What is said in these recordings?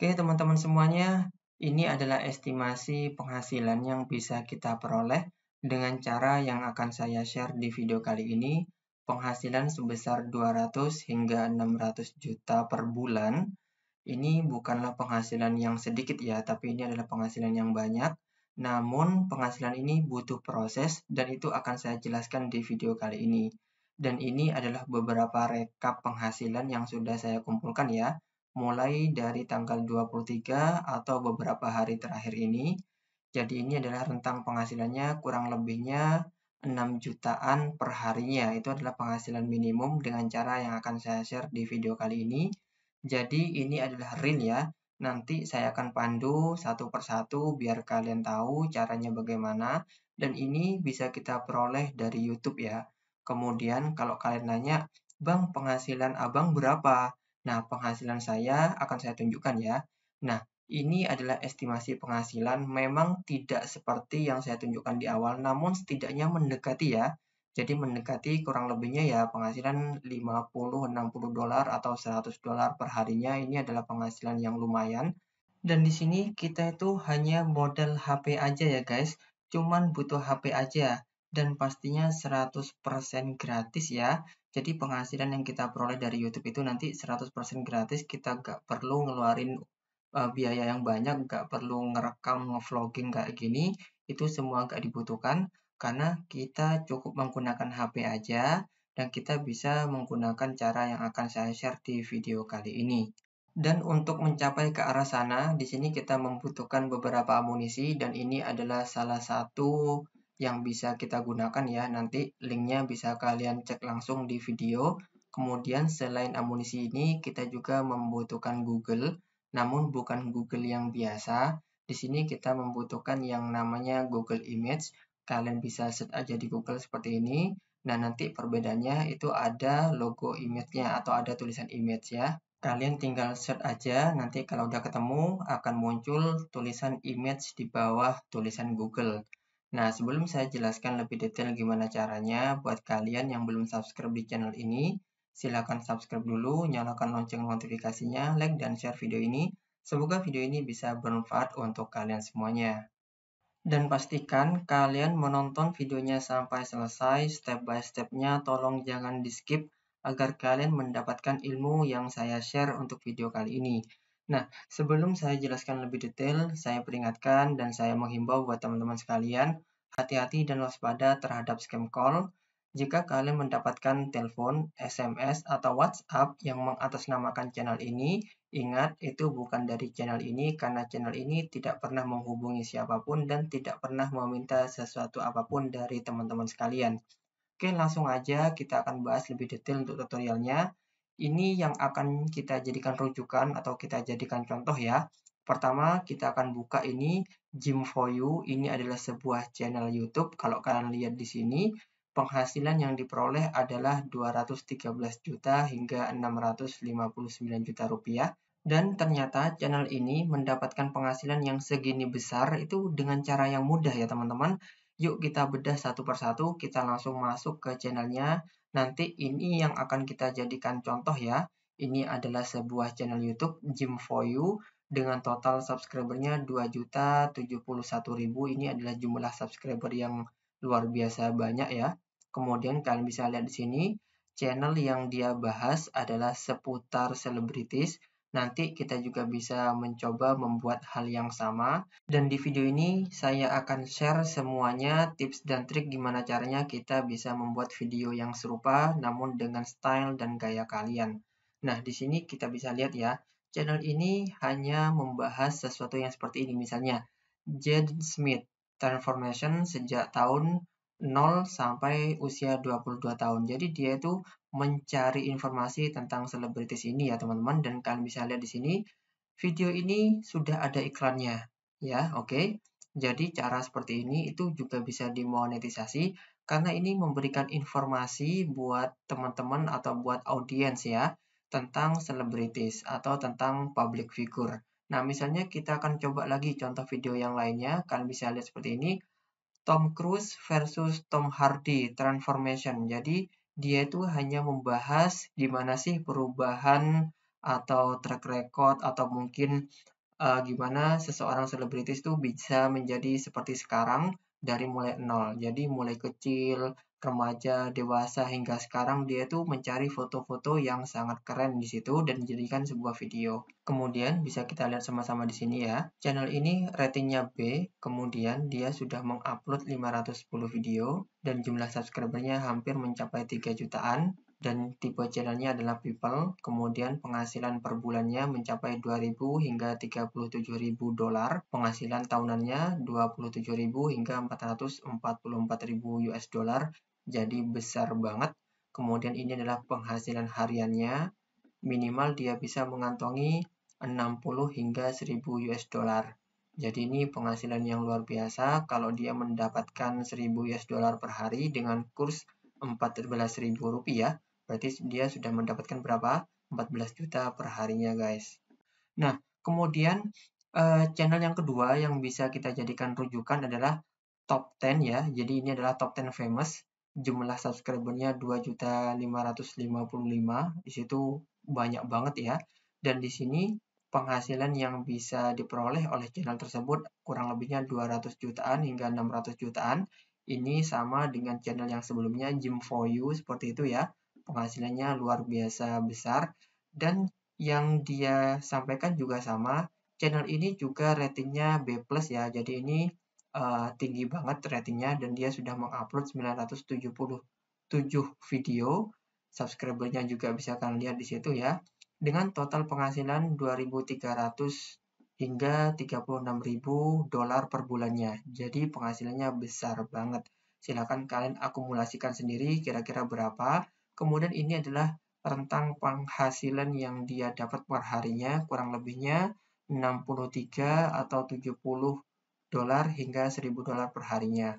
Oke, teman-teman semuanya, ini adalah estimasi penghasilan yang bisa kita peroleh dengan cara yang akan saya share di video kali ini, penghasilan sebesar 200 hingga 600 juta per bulan. Ini bukanlah penghasilan yang sedikit ya, tapi ini adalah penghasilan yang banyak. Namun, penghasilan ini butuh proses dan itu akan saya jelaskan di video kali ini. Dan ini adalah beberapa rekap penghasilan yang sudah saya kumpulkan ya mulai dari tanggal 23 atau beberapa hari terakhir ini. Jadi ini adalah rentang penghasilannya kurang lebihnya 6 jutaan per harinya. Itu adalah penghasilan minimum dengan cara yang akan saya share di video kali ini. Jadi ini adalah real ya. Nanti saya akan pandu satu persatu biar kalian tahu caranya bagaimana. Dan ini bisa kita peroleh dari YouTube ya. Kemudian kalau kalian nanya, Bang penghasilan abang berapa? Nah, penghasilan saya akan saya tunjukkan ya. Nah, ini adalah estimasi penghasilan memang tidak seperti yang saya tunjukkan di awal, namun setidaknya mendekati ya. Jadi mendekati kurang lebihnya ya penghasilan 50-60 dolar atau 100 dolar per harinya ini adalah penghasilan yang lumayan. Dan di sini kita itu hanya model HP aja ya guys, cuman butuh HP aja dan pastinya 100% gratis ya. Jadi penghasilan yang kita peroleh dari YouTube itu nanti 100% gratis, kita nggak perlu ngeluarin uh, biaya yang banyak, nggak perlu ngerekam, ngevlogging kayak gini, itu semua nggak dibutuhkan karena kita cukup menggunakan HP aja dan kita bisa menggunakan cara yang akan saya share di video kali ini. Dan untuk mencapai ke arah sana, di sini kita membutuhkan beberapa amunisi dan ini adalah salah satu yang bisa kita gunakan ya. Nanti linknya bisa kalian cek langsung di video. Kemudian selain amunisi ini, kita juga membutuhkan Google, namun bukan Google yang biasa. Di sini kita membutuhkan yang namanya Google Image. Kalian bisa set aja di Google seperti ini. Nah, nanti perbedaannya itu ada logo image-nya atau ada tulisan image ya. Kalian tinggal search aja, nanti kalau udah ketemu akan muncul tulisan image di bawah tulisan Google. Nah, sebelum saya jelaskan lebih detail gimana caranya, buat kalian yang belum subscribe di channel ini, silakan subscribe dulu, nyalakan lonceng notifikasinya, like dan share video ini. Semoga video ini bisa bermanfaat untuk kalian semuanya. Dan pastikan kalian menonton videonya sampai selesai, step by stepnya tolong jangan di skip agar kalian mendapatkan ilmu yang saya share untuk video kali ini. Nah, sebelum saya jelaskan lebih detail, saya peringatkan dan saya menghimbau buat teman-teman sekalian, hati-hati dan waspada terhadap scam call. Jika kalian mendapatkan telepon, SMS, atau WhatsApp yang mengatasnamakan channel ini, ingat itu bukan dari channel ini karena channel ini tidak pernah menghubungi siapapun dan tidak pernah meminta sesuatu apapun dari teman-teman sekalian. Oke, langsung aja kita akan bahas lebih detail untuk tutorialnya. Ini yang akan kita jadikan rujukan atau kita jadikan contoh ya. Pertama, kita akan buka ini Gym for You. Ini adalah sebuah channel YouTube. Kalau kalian lihat di sini, penghasilan yang diperoleh adalah 213 juta hingga 659 juta rupiah. Dan ternyata channel ini mendapatkan penghasilan yang segini besar itu dengan cara yang mudah ya teman-teman. Yuk kita bedah satu persatu, kita langsung masuk ke channelnya. Nanti ini yang akan kita jadikan contoh ya. Ini adalah sebuah channel YouTube Gym for You dengan total subscribernya 2.071.000. Ini adalah jumlah subscriber yang luar biasa banyak ya. Kemudian kalian bisa lihat di sini channel yang dia bahas adalah seputar selebritis Nanti kita juga bisa mencoba membuat hal yang sama. Dan di video ini saya akan share semuanya tips dan trik gimana caranya kita bisa membuat video yang serupa namun dengan style dan gaya kalian. Nah, di sini kita bisa lihat ya, channel ini hanya membahas sesuatu yang seperti ini. Misalnya, Jade Smith Transformation sejak tahun 0 sampai usia 22 tahun. Jadi dia itu mencari informasi tentang selebritis ini ya teman-teman dan kalian bisa lihat di sini video ini sudah ada iklannya ya, oke. Okay? Jadi cara seperti ini itu juga bisa dimonetisasi karena ini memberikan informasi buat teman-teman atau buat audiens ya tentang selebritis atau tentang public figure. Nah, misalnya kita akan coba lagi contoh video yang lainnya. Kalian bisa lihat seperti ini Tom Cruise versus Tom Hardy Transformation. Jadi dia itu hanya membahas gimana sih perubahan atau track record atau mungkin uh, gimana seseorang selebritis itu bisa menjadi seperti sekarang dari mulai nol. Jadi mulai kecil, remaja dewasa hingga sekarang dia tuh mencari foto-foto yang sangat keren di situ dan dijadikan sebuah video. Kemudian bisa kita lihat sama-sama di sini ya. Channel ini ratingnya B, kemudian dia sudah mengupload 510 video dan jumlah subscribernya hampir mencapai 3 jutaan dan tipe channelnya adalah people, kemudian penghasilan per bulannya mencapai 2.000 hingga 37.000 dolar, penghasilan tahunannya 27.000 hingga 444.000 US dollar, jadi besar banget. Kemudian ini adalah penghasilan hariannya. Minimal dia bisa mengantongi 60 hingga 1000 US dollar. Jadi ini penghasilan yang luar biasa kalau dia mendapatkan 1000 US dollar per hari dengan kurs 14.000 rupiah. Berarti dia sudah mendapatkan berapa? 14 juta per harinya guys. Nah, kemudian uh, channel yang kedua yang bisa kita jadikan rujukan adalah top 10 ya. Jadi ini adalah top 10 famous jumlah subscribernya 2.555 di situ banyak banget ya dan di sini penghasilan yang bisa diperoleh oleh channel tersebut kurang lebihnya 200 jutaan hingga 600 jutaan ini sama dengan channel yang sebelumnya Jim for You seperti itu ya penghasilannya luar biasa besar dan yang dia sampaikan juga sama channel ini juga ratingnya B ya jadi ini uh, tinggi banget ratingnya dan dia sudah mengupload 977 video. Subscribernya juga bisa kalian lihat di situ ya. Dengan total penghasilan 2.300 hingga 36.000 dolar per bulannya. Jadi penghasilannya besar banget. Silahkan kalian akumulasikan sendiri kira-kira berapa. Kemudian ini adalah rentang penghasilan yang dia dapat perharinya kurang lebihnya 63 atau 70 dolar hingga 1000 dolar perharinya.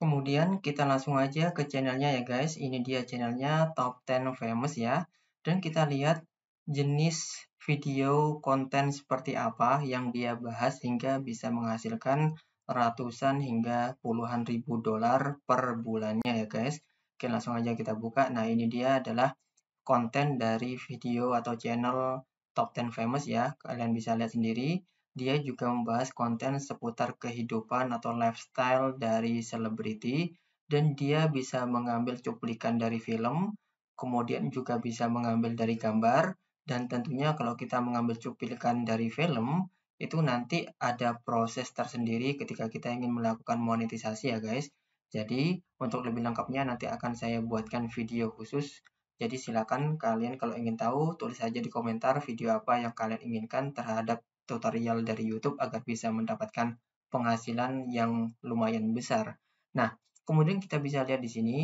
Kemudian kita langsung aja ke channelnya ya guys. Ini dia channelnya Top 10 Famous ya. Dan kita lihat jenis video konten seperti apa yang dia bahas hingga bisa menghasilkan ratusan hingga puluhan ribu dolar per bulannya ya guys. Oke langsung aja kita buka. Nah ini dia adalah konten dari video atau channel Top 10 Famous ya. Kalian bisa lihat sendiri. Dia juga membahas konten seputar kehidupan atau lifestyle dari selebriti, dan dia bisa mengambil cuplikan dari film, kemudian juga bisa mengambil dari gambar, dan tentunya kalau kita mengambil cuplikan dari film, itu nanti ada proses tersendiri ketika kita ingin melakukan monetisasi ya guys. Jadi untuk lebih lengkapnya nanti akan saya buatkan video khusus. Jadi silakan kalian kalau ingin tahu tulis aja di komentar video apa yang kalian inginkan terhadap tutorial dari YouTube agar bisa mendapatkan penghasilan yang lumayan besar. Nah, kemudian kita bisa lihat di sini.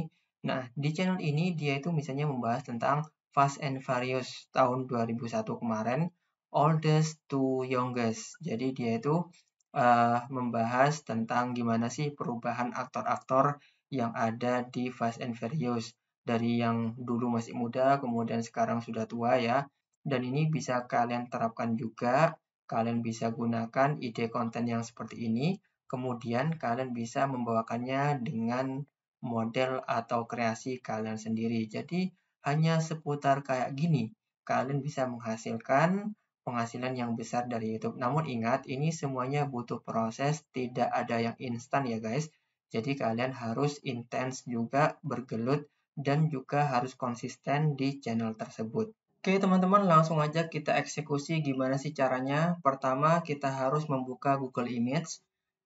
Nah, di channel ini dia itu misalnya membahas tentang Fast and Furious tahun 2001 kemarin, Oldest to Youngest. Jadi dia itu uh, membahas tentang gimana sih perubahan aktor-aktor yang ada di Fast and Furious dari yang dulu masih muda kemudian sekarang sudah tua ya dan ini bisa kalian terapkan juga Kalian bisa gunakan ide konten yang seperti ini, kemudian kalian bisa membawakannya dengan model atau kreasi kalian sendiri. Jadi, hanya seputar kayak gini, kalian bisa menghasilkan penghasilan yang besar dari YouTube. Namun ingat, ini semuanya butuh proses, tidak ada yang instan ya guys. Jadi kalian harus intens juga bergelut dan juga harus konsisten di channel tersebut. Oke teman-teman langsung aja kita eksekusi gimana sih caranya. Pertama kita harus membuka Google Image.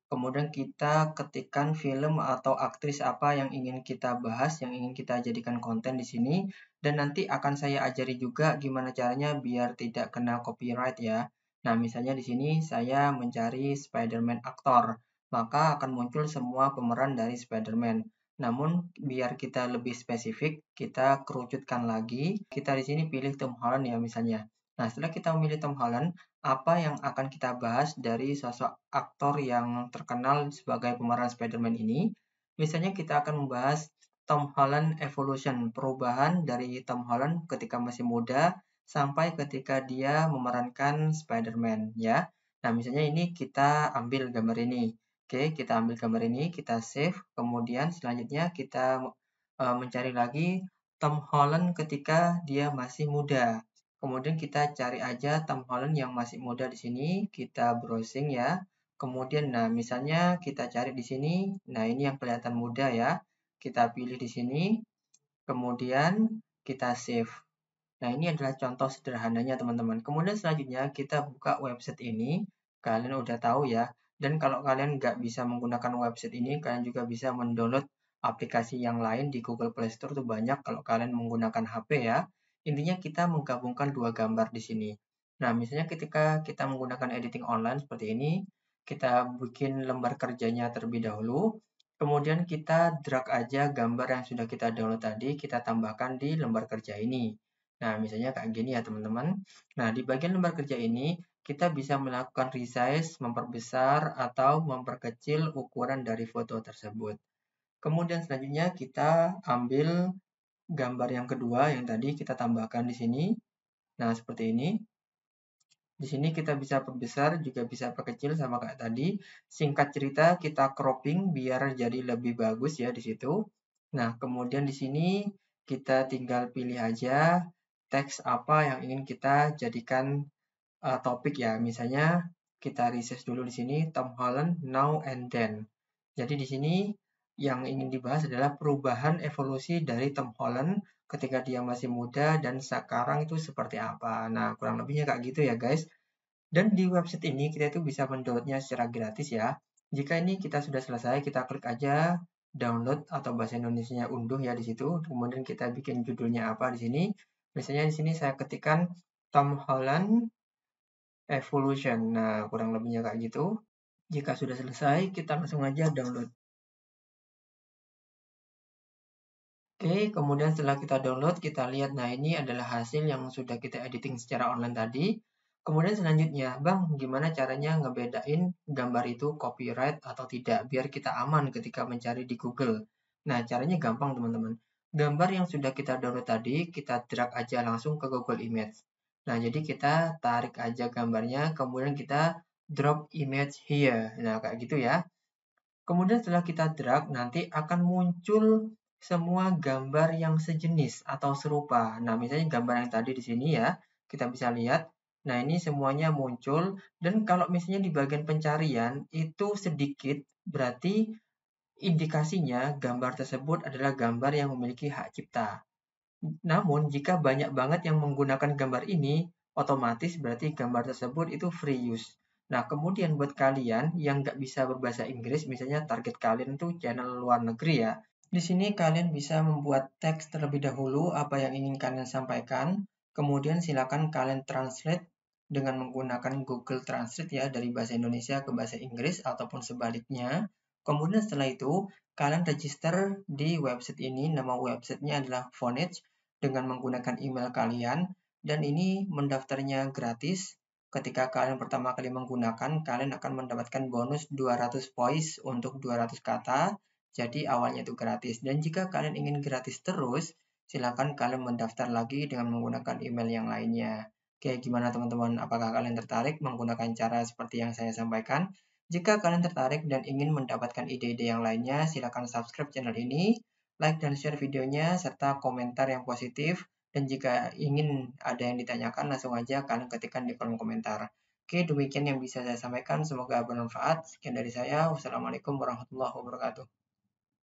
Kemudian kita ketikkan film atau aktris apa yang ingin kita bahas, yang ingin kita jadikan konten di sini. Dan nanti akan saya ajari juga gimana caranya biar tidak kena copyright ya. Nah misalnya di sini saya mencari Spider-Man aktor. Maka akan muncul semua pemeran dari Spider-Man. Namun biar kita lebih spesifik, kita kerucutkan lagi. Kita di sini pilih Tom Holland ya misalnya. Nah, setelah kita memilih Tom Holland, apa yang akan kita bahas dari sosok aktor yang terkenal sebagai pemeran Spider-Man ini? Misalnya kita akan membahas Tom Holland Evolution, perubahan dari Tom Holland ketika masih muda sampai ketika dia memerankan Spider-Man ya. Nah, misalnya ini kita ambil gambar ini. Oke, kita ambil gambar ini, kita save. Kemudian selanjutnya kita uh, mencari lagi Tom Holland ketika dia masih muda. Kemudian kita cari aja Tom Holland yang masih muda di sini. Kita browsing ya. Kemudian, nah misalnya kita cari di sini. Nah, ini yang kelihatan muda ya. Kita pilih di sini. Kemudian kita save. Nah, ini adalah contoh sederhananya teman-teman. Kemudian selanjutnya kita buka website ini. Kalian udah tahu ya dan kalau kalian nggak bisa menggunakan website ini, kalian juga bisa mendownload aplikasi yang lain di Google Play Store tuh banyak kalau kalian menggunakan HP ya. Intinya kita menggabungkan dua gambar di sini. Nah, misalnya ketika kita menggunakan editing online seperti ini, kita bikin lembar kerjanya terlebih dahulu, kemudian kita drag aja gambar yang sudah kita download tadi, kita tambahkan di lembar kerja ini. Nah, misalnya kayak gini ya teman-teman. Nah, di bagian lembar kerja ini, kita bisa melakukan resize, memperbesar, atau memperkecil ukuran dari foto tersebut. Kemudian selanjutnya kita ambil gambar yang kedua yang tadi kita tambahkan di sini. Nah, seperti ini. Di sini kita bisa perbesar, juga bisa perkecil sama kayak tadi. Singkat cerita, kita cropping biar jadi lebih bagus ya di situ. Nah, kemudian di sini kita tinggal pilih aja teks apa yang ingin kita jadikan uh, topik ya. Misalnya kita research dulu di sini Tom Holland Now and Then. Jadi di sini yang ingin dibahas adalah perubahan evolusi dari Tom Holland ketika dia masih muda dan sekarang itu seperti apa. Nah, kurang lebihnya kayak gitu ya, guys. Dan di website ini kita itu bisa mendownloadnya secara gratis ya. Jika ini kita sudah selesai, kita klik aja download atau bahasa Indonesia unduh ya di situ. Kemudian kita bikin judulnya apa di sini. Misalnya di sini saya ketikkan Tom Holland Evolution. Nah, kurang lebihnya kayak gitu. Jika sudah selesai, kita langsung aja download. Oke, kemudian setelah kita download, kita lihat, nah ini adalah hasil yang sudah kita editing secara online tadi. Kemudian selanjutnya, Bang, gimana caranya ngebedain gambar itu copyright atau tidak, biar kita aman ketika mencari di Google. Nah, caranya gampang, teman-teman. Gambar yang sudah kita download tadi, kita drag aja langsung ke Google Image. Nah, jadi kita tarik aja gambarnya, kemudian kita drop image here. Nah, kayak gitu ya. Kemudian setelah kita drag, nanti akan muncul semua gambar yang sejenis atau serupa. Nah, misalnya gambar yang tadi di sini ya, kita bisa lihat. Nah, ini semuanya muncul. Dan kalau misalnya di bagian pencarian, itu sedikit, berarti indikasinya gambar tersebut adalah gambar yang memiliki hak cipta. Namun, jika banyak banget yang menggunakan gambar ini, otomatis berarti gambar tersebut itu free use. Nah, kemudian buat kalian yang nggak bisa berbahasa Inggris, misalnya target kalian tuh channel luar negeri ya. Di sini kalian bisa membuat teks terlebih dahulu apa yang ingin kalian sampaikan, kemudian silakan kalian translate dengan menggunakan Google Translate ya dari bahasa Indonesia ke bahasa Inggris ataupun sebaliknya. Kemudian setelah itu, kalian register di website ini, nama websitenya adalah Vonage dengan menggunakan email kalian dan ini mendaftarnya gratis. Ketika kalian pertama kali menggunakan, kalian akan mendapatkan bonus 200 voice untuk 200 kata. Jadi awalnya itu gratis. Dan jika kalian ingin gratis terus, silakan kalian mendaftar lagi dengan menggunakan email yang lainnya. Oke, gimana teman-teman? Apakah kalian tertarik menggunakan cara seperti yang saya sampaikan? Jika kalian tertarik dan ingin mendapatkan ide-ide yang lainnya, silakan subscribe channel ini like dan share videonya, serta komentar yang positif. Dan jika ingin ada yang ditanyakan, langsung aja kalian ketikkan di kolom komentar. Oke, demikian yang bisa saya sampaikan. Semoga bermanfaat. Sekian dari saya. Wassalamualaikum warahmatullahi wabarakatuh.